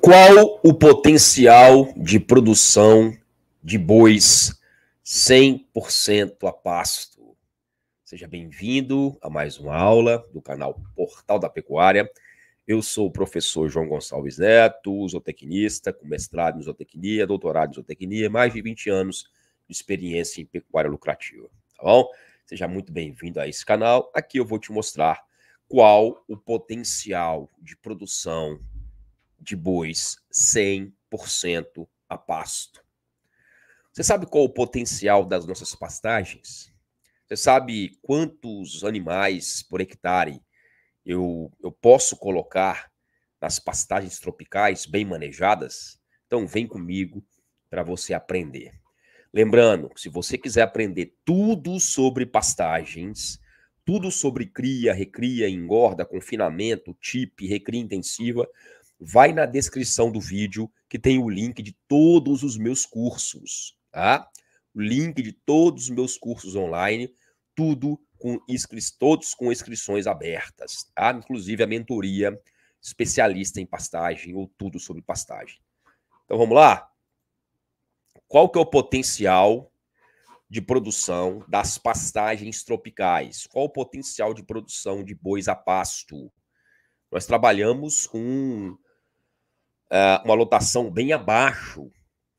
Qual o potencial de produção de bois 100% a pasto? Seja bem-vindo a mais uma aula do canal Portal da Pecuária. Eu sou o professor João Gonçalves Neto, zootecnista, com mestrado em zootecnia, doutorado em zootecnia, mais de 20 anos de experiência em pecuária lucrativa, tá bom? Seja muito bem-vindo a esse canal. Aqui eu vou te mostrar qual o potencial de produção de bois 100% a pasto. Você sabe qual o potencial das nossas pastagens? Você sabe quantos animais por hectare eu, eu posso colocar nas pastagens tropicais bem manejadas? Então, vem comigo para você aprender. Lembrando, se você quiser aprender tudo sobre pastagens, tudo sobre cria, recria, engorda, confinamento, tipo recria intensiva, vai na descrição do vídeo que tem o link de todos os meus cursos, tá? O link de todos os meus cursos online, tudo com todos com inscrições abertas, tá? Inclusive a mentoria especialista em pastagem ou tudo sobre pastagem. Então vamos lá. Qual que é o potencial de produção das pastagens tropicais? Qual o potencial de produção de bois a pasto? Nós trabalhamos com uh, uma lotação bem abaixo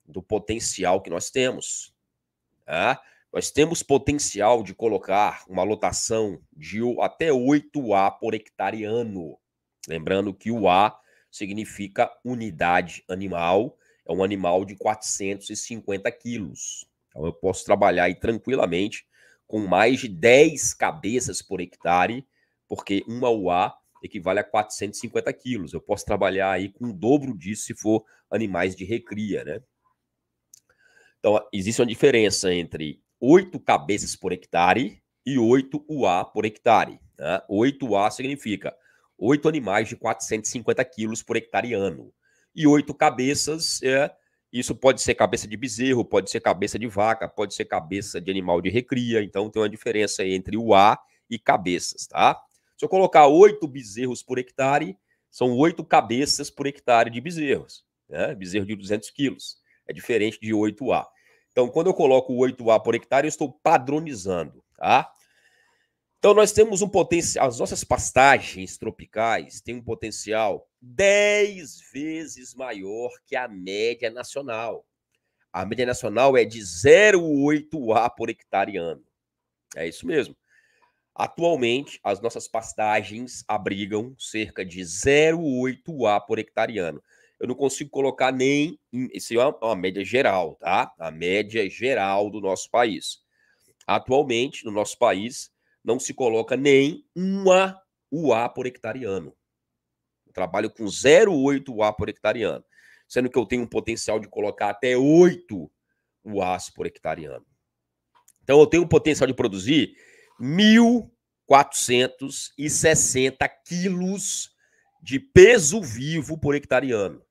do potencial que nós temos. Tá? Nós temos potencial de colocar uma lotação de até 8 A por hectare ano. Lembrando que o A significa unidade animal, é um animal de 450 quilos. Então eu posso trabalhar aí tranquilamente com mais de 10 cabeças por hectare, porque uma UA equivale a 450 quilos. Eu posso trabalhar aí com o dobro disso se for animais de recria, né? Então, existe uma diferença entre 8 cabeças por hectare e 8 UA por hectare. Né? 8 UA significa 8 animais de 450 quilos por hectare ano. E 8 cabeças, é, isso pode ser cabeça de bezerro, pode ser cabeça de vaca, pode ser cabeça de animal de recria. Então, tem uma diferença entre UA e cabeças, tá? Se eu colocar oito bezerros por hectare, são oito cabeças por hectare de bezerros. Né? Bezerro de 200 quilos. É diferente de 8A. Então, quando eu coloco 8A por hectare, eu estou padronizando. Tá? Então, nós temos um potencial. As nossas pastagens tropicais têm um potencial 10 vezes maior que a média nacional. A média nacional é de 0,8 A por hectare ano. É isso mesmo. Atualmente, as nossas pastagens abrigam cerca de 0,8 A por hectareano. Eu não consigo colocar nem. Isso é uma, uma média geral, tá? A média geral do nosso país. Atualmente, no nosso país, não se coloca nem 1 A UA por hectareano. Eu trabalho com 0,8 uá por hectareano, sendo que eu tenho um potencial de colocar até 8 UAs por hectareano. Então eu tenho um potencial de produzir 1.460 quilos de peso vivo por hectare ano.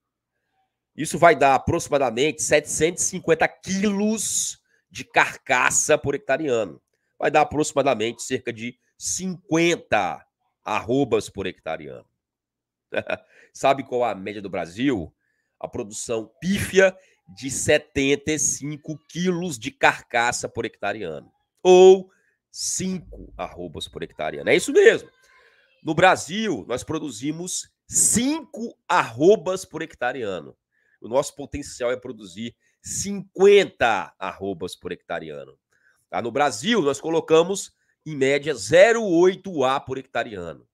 Isso vai dar aproximadamente 750 quilos de carcaça por hectare ano. Vai dar aproximadamente cerca de 50 arrobas por hectare ano. Sabe qual é a média do Brasil? A produção pífia de 75 quilos de carcaça por hectare ano. Ou 5 arrobas por hectare. É isso mesmo. No Brasil, nós produzimos 5 arrobas por hectare ano. O nosso potencial é produzir 50 arrobas por hectare ano. Tá? No Brasil, nós colocamos, em média, 0,8 A por hectare ano.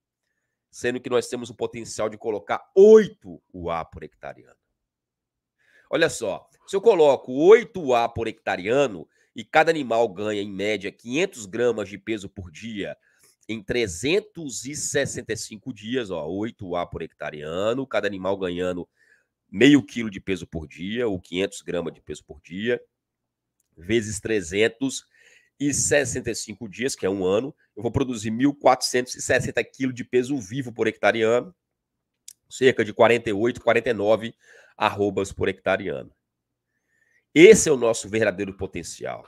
Sendo que nós temos o potencial de colocar 8 UA por hectare ano. Olha só, se eu coloco 8 A por hectare ano, e cada animal ganha, em média, 500 gramas de peso por dia em 365 dias, ó, 8 A por hectare ano, cada animal ganhando meio quilo de peso por dia, ou 500 gramas de peso por dia, vezes 365 dias, que é um ano, eu vou produzir 1.460 quilos de peso vivo por hectare ano, cerca de 48, 49 arrobas por hectare ano. Esse é o nosso verdadeiro potencial.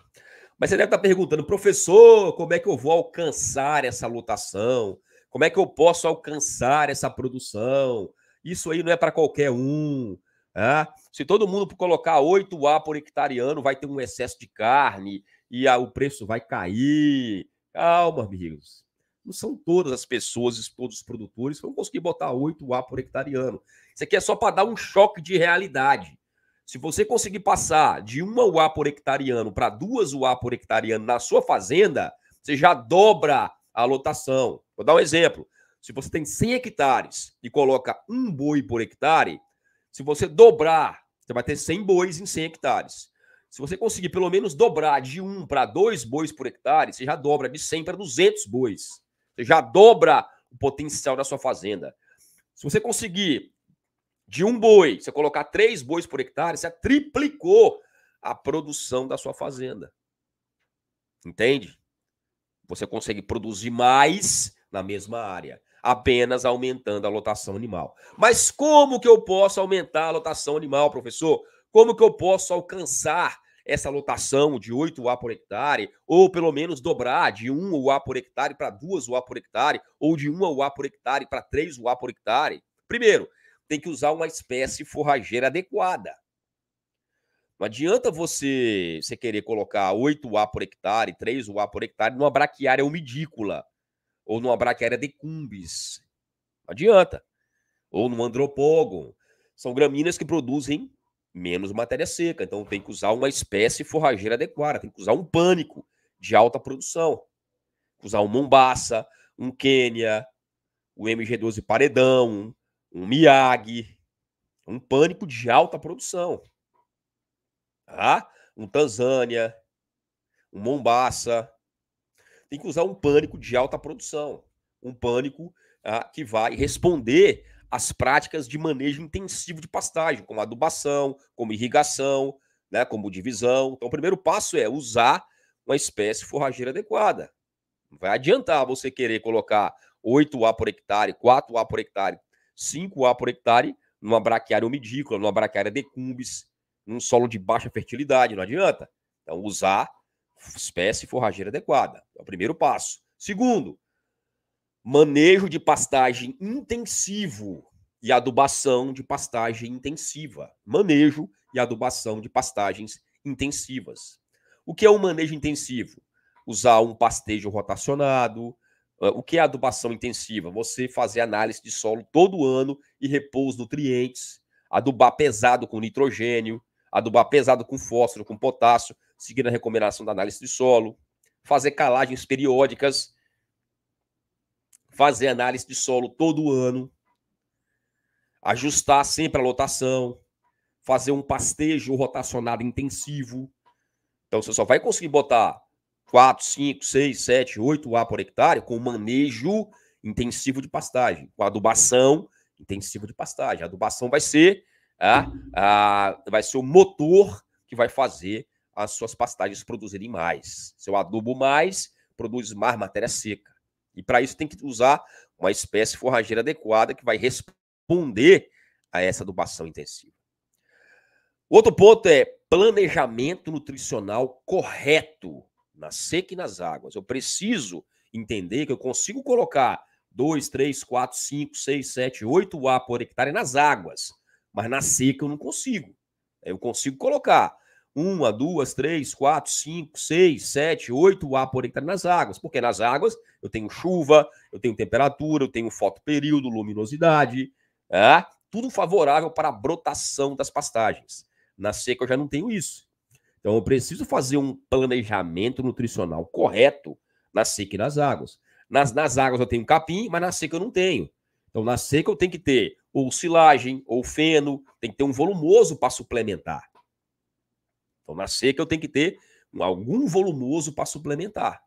Mas você deve estar perguntando, professor, como é que eu vou alcançar essa lotação? Como é que eu posso alcançar essa produção? Isso aí não é para qualquer um. Se todo mundo colocar 8A por hectare ano, vai ter um excesso de carne e a, o preço vai cair. Calma, amigos. Não são todas as pessoas, todos os produtores, vão conseguir botar 8A por hectare ano. Isso aqui é só para dar um choque de realidade. Se você conseguir passar de uma UA por hectare ano para duas UA por hectare ano na sua fazenda, você já dobra a lotação. Vou dar um exemplo. Se você tem 100 hectares e coloca um boi por hectare, se você dobrar, você vai ter 100 bois em 100 hectares. Se você conseguir pelo menos dobrar de um para dois bois por hectare, você já dobra de 100 para 200 bois. Você já dobra o potencial da sua fazenda. Se você conseguir de um boi, você colocar três bois por hectare, você triplicou a produção da sua fazenda. Entende? Você consegue produzir mais na mesma área, apenas aumentando a lotação animal. Mas como que eu posso aumentar a lotação animal, professor? Como que eu posso alcançar essa lotação de 8 uá por hectare, ou pelo menos dobrar de 1 uá por hectare para 2 uá por hectare, ou de 1 uá por hectare para 3 uá por hectare? Primeiro, tem que usar uma espécie forrageira adequada. Não adianta você, você querer colocar 8 a por hectare, 3 a por hectare numa braquiária umidícola ou numa braquiária decumbis. Não adianta. Ou num andropógon. São gramíneas que produzem menos matéria seca, então tem que usar uma espécie forrageira adequada, tem que usar um pânico de alta produção. Tem que usar um mombaça, um Quênia, o MG12 Paredão, um Miyagi, um pânico de alta produção. Tá? Um Tanzânia, um Mombasa. Tem que usar um pânico de alta produção. Um pânico ah, que vai responder às práticas de manejo intensivo de pastagem, como adubação, como irrigação, né, como divisão. Então, o primeiro passo é usar uma espécie forrageira adequada. Não vai adiantar você querer colocar 8 A por hectare, 4 A por hectare, 5A por hectare numa braquiária umidícola, numa braquiária decumbis, num solo de baixa fertilidade, não adianta. Então, usar espécie forrageira adequada. É o primeiro passo. Segundo, manejo de pastagem intensivo e adubação de pastagem intensiva. Manejo e adubação de pastagens intensivas. O que é um manejo intensivo? Usar um pastejo rotacionado, ah, o que é adubação intensiva? Você fazer análise de solo todo ano e repor os nutrientes, adubar pesado com nitrogênio, adubar pesado com fósforo, com potássio, seguindo a recomendação da análise de solo, fazer calagens periódicas, fazer análise de solo todo ano, ajustar sempre a lotação, fazer um pastejo rotacionado intensivo. Então você só vai conseguir botar 4, 5, 6, 7, 8 A por hectare com manejo intensivo de pastagem, com adubação intensiva de pastagem. A adubação vai ser, a, ah, a, ah, vai ser o motor que vai fazer as suas pastagens produzirem mais. seu adubo mais, produz mais matéria seca. E para isso tem que usar uma espécie forrageira adequada que vai responder a essa adubação intensiva. Outro ponto é planejamento nutricional correto na seca e nas águas. Eu preciso entender que eu consigo colocar 2, 3, 4, 5, 6, 7, 8 A por hectare nas águas, mas na seca eu não consigo. Eu consigo colocar 1, 2, 3, 4, 5, 6, 7, 8 A por hectare nas águas, porque nas águas eu tenho chuva, eu tenho temperatura, eu tenho fotoperíodo, luminosidade, é? tudo favorável para a brotação das pastagens. Na seca eu já não tenho isso. Então eu preciso fazer um planejamento nutricional correto na seca e nas águas. Nas, nas águas eu tenho capim, mas na seca eu não tenho. Então na seca eu tenho que ter ou silagem, ou feno, tem que ter um volumoso para suplementar. Então na seca eu tenho que ter algum volumoso para suplementar.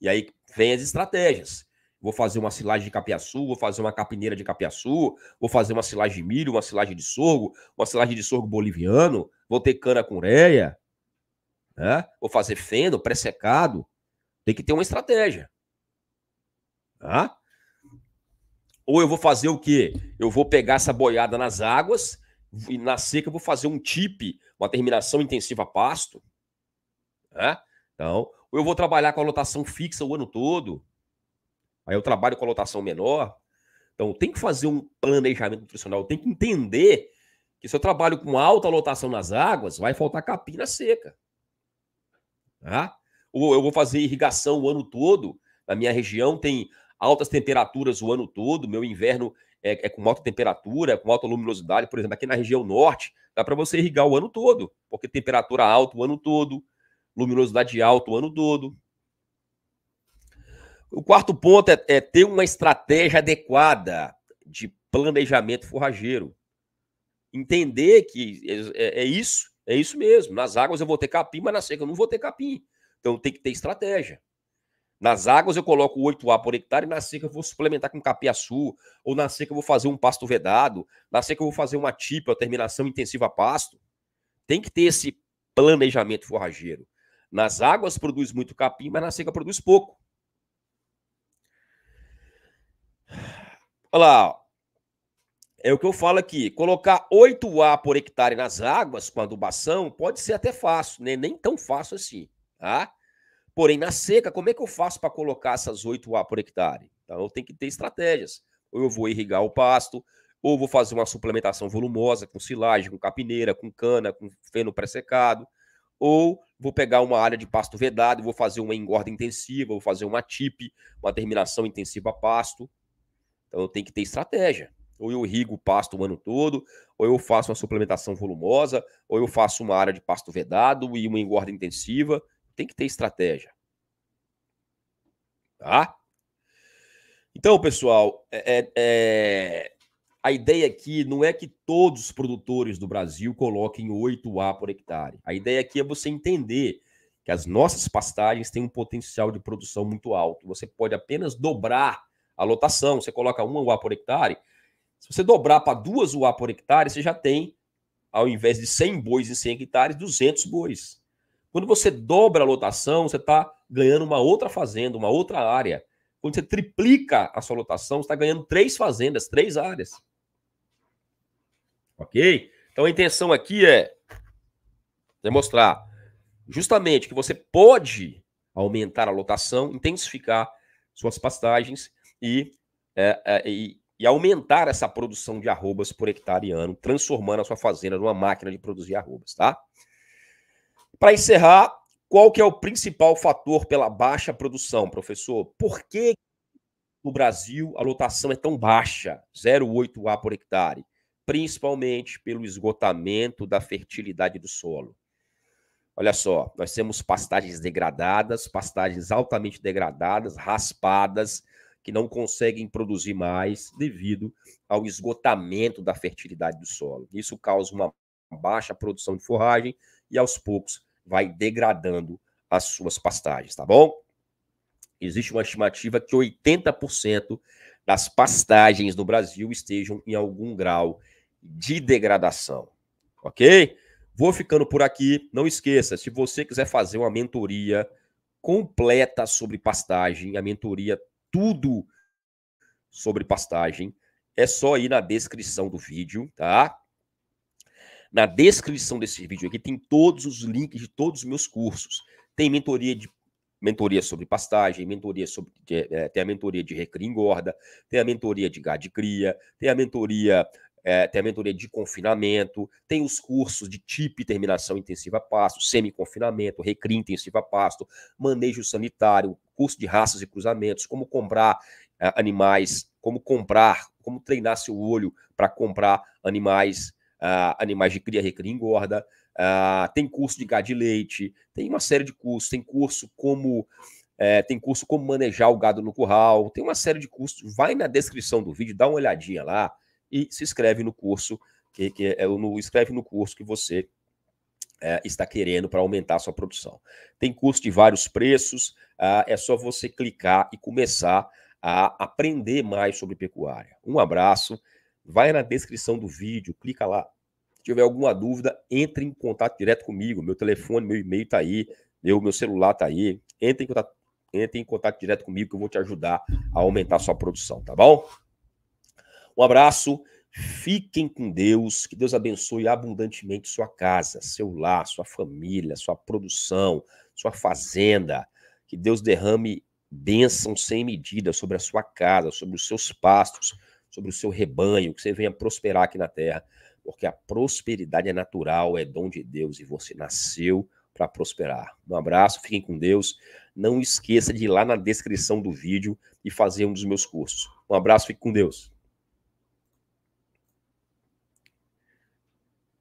E aí vem as estratégias. Vou fazer uma silagem de capiaçu, vou fazer uma capineira de capiaçu, vou fazer uma silagem de milho, uma silagem de sorgo, uma silagem de sorgo boliviano, vou ter cana com ureia, né? vou fazer feno, pré-secado. Tem que ter uma estratégia. Tá? Ou eu vou fazer o quê? Eu vou pegar essa boiada nas águas e na seca eu vou fazer um TIP, uma terminação intensiva pasto. Né? Então, ou eu vou trabalhar com a lotação fixa o ano todo. Aí eu trabalho com a lotação menor. Então, tem que fazer um planejamento nutricional, tem que entender que se eu trabalho com alta lotação nas águas, vai faltar capina seca. Tá? Ou eu vou fazer irrigação o ano todo. Na minha região tem altas temperaturas o ano todo. Meu inverno é, é com alta temperatura, é com alta luminosidade. Por exemplo, aqui na região norte, dá para você irrigar o ano todo, porque temperatura alta o ano todo, luminosidade alta o ano todo. O quarto ponto é, é ter uma estratégia adequada de planejamento forrageiro. Entender que é, é, isso, é isso mesmo. Nas águas eu vou ter capim, mas na seca eu não vou ter capim. Então tem que ter estratégia. Nas águas eu coloco 8A por hectare, na seca eu vou suplementar com capiaçu, ou na seca eu vou fazer um pasto vedado, na seca eu vou fazer uma tipa, terminação intensiva a pasto. Tem que ter esse planejamento forrageiro. Nas águas produz muito capim, mas na seca produz pouco. Olha lá, é o que eu falo aqui. Colocar 8A por hectare nas águas com adubação pode ser até fácil, né? nem tão fácil assim. Tá? Porém, na seca, como é que eu faço para colocar essas 8A por hectare? Então, eu tenho que ter estratégias. Ou eu vou irrigar o pasto, ou vou fazer uma suplementação volumosa com silagem, com capineira, com cana, com feno pressecado, ou vou pegar uma área de pasto vedado, e vou fazer uma engorda intensiva, vou fazer uma TIP, uma terminação intensiva a pasto, então, tem que ter estratégia. Ou eu irrigo o pasto o ano todo, ou eu faço uma suplementação volumosa, ou eu faço uma área de pasto vedado e uma engorda intensiva. Tem que ter estratégia. Tá? Então, pessoal, é, é, é a ideia aqui não é que todos os produtores do Brasil coloquem 8A por hectare. A ideia aqui é você entender que as nossas pastagens têm um potencial de produção muito alto. Você pode apenas dobrar a lotação, você coloca uma UA por hectare, se você dobrar para duas UA por hectare, você já tem, ao invés de 100 bois em 100 hectares, 200 bois. Quando você dobra a lotação, você está ganhando uma outra fazenda, uma outra área. Quando você triplica a sua lotação, você está ganhando três fazendas, três áreas. Ok? Então a intenção aqui é demonstrar justamente que você pode aumentar a lotação, intensificar suas pastagens e, é, é, e, e, aumentar essa produção de arrobas por hectare ano, transformando a sua fazenda numa máquina de produzir arrobas, tá? Para encerrar, qual que é o principal fator pela baixa produção, professor? Por que no Brasil a lotação é tão baixa, 0,8 A por hectare? Principalmente pelo esgotamento da fertilidade do solo. Olha só, nós temos pastagens degradadas, pastagens altamente degradadas, raspadas, que não conseguem produzir mais devido ao esgotamento da fertilidade do solo. Isso causa uma baixa produção de forragem e aos poucos vai degradando as suas pastagens, tá bom? Existe uma estimativa que 80% das pastagens no Brasil estejam em algum grau de degradação, ok? Vou ficando por aqui. Não esqueça, se você quiser fazer uma mentoria completa sobre pastagem, a mentoria tudo sobre pastagem. É só ir na descrição do vídeo, tá? Na descrição desse vídeo aqui tem todos os links de todos os meus cursos. Tem mentoria de mentoria sobre pastagem, mentoria sobre é, tem a mentoria de recria engorda, tem a mentoria de gado de cria, tem a mentoria é, tem a mentoria de confinamento, tem os cursos de TIP, terminação intensiva pasto, semi-confinamento, recria intensiva pasto, manejo sanitário, curso de raças e cruzamentos, como comprar uh, animais, como comprar, como treinar seu olho para comprar animais, uh, animais de cria, recria, engorda. Uh, tem curso de gado de leite, tem uma série de cursos, tem curso como é, tem curso como manejar o gado no curral, tem uma série de cursos. Vai na descrição do vídeo, dá uma olhadinha lá e se inscreve no curso que, que é no escreve no curso que você é, está querendo para aumentar a sua produção. Tem curso de vários preços, uh, é só você clicar e começar a aprender mais sobre pecuária. Um abraço, vai na descrição do vídeo, clica lá. Se tiver alguma dúvida, entre em contato direto comigo. Meu telefone, meu e-mail está aí, meu, meu celular está aí. Entre em, contato, entre em contato direto comigo que eu vou te ajudar a aumentar a sua produção, tá bom? Um abraço. Fiquem com Deus, que Deus abençoe abundantemente sua casa, seu lar, sua família, sua produção, sua fazenda. Que Deus derrame bênção sem medida sobre a sua casa, sobre os seus pastos, sobre o seu rebanho, que você venha prosperar aqui na terra, porque a prosperidade é natural, é dom de Deus e você nasceu para prosperar. Um abraço, fiquem com Deus. Não esqueça de ir lá na descrição do vídeo e fazer um dos meus cursos. Um abraço, fique com Deus.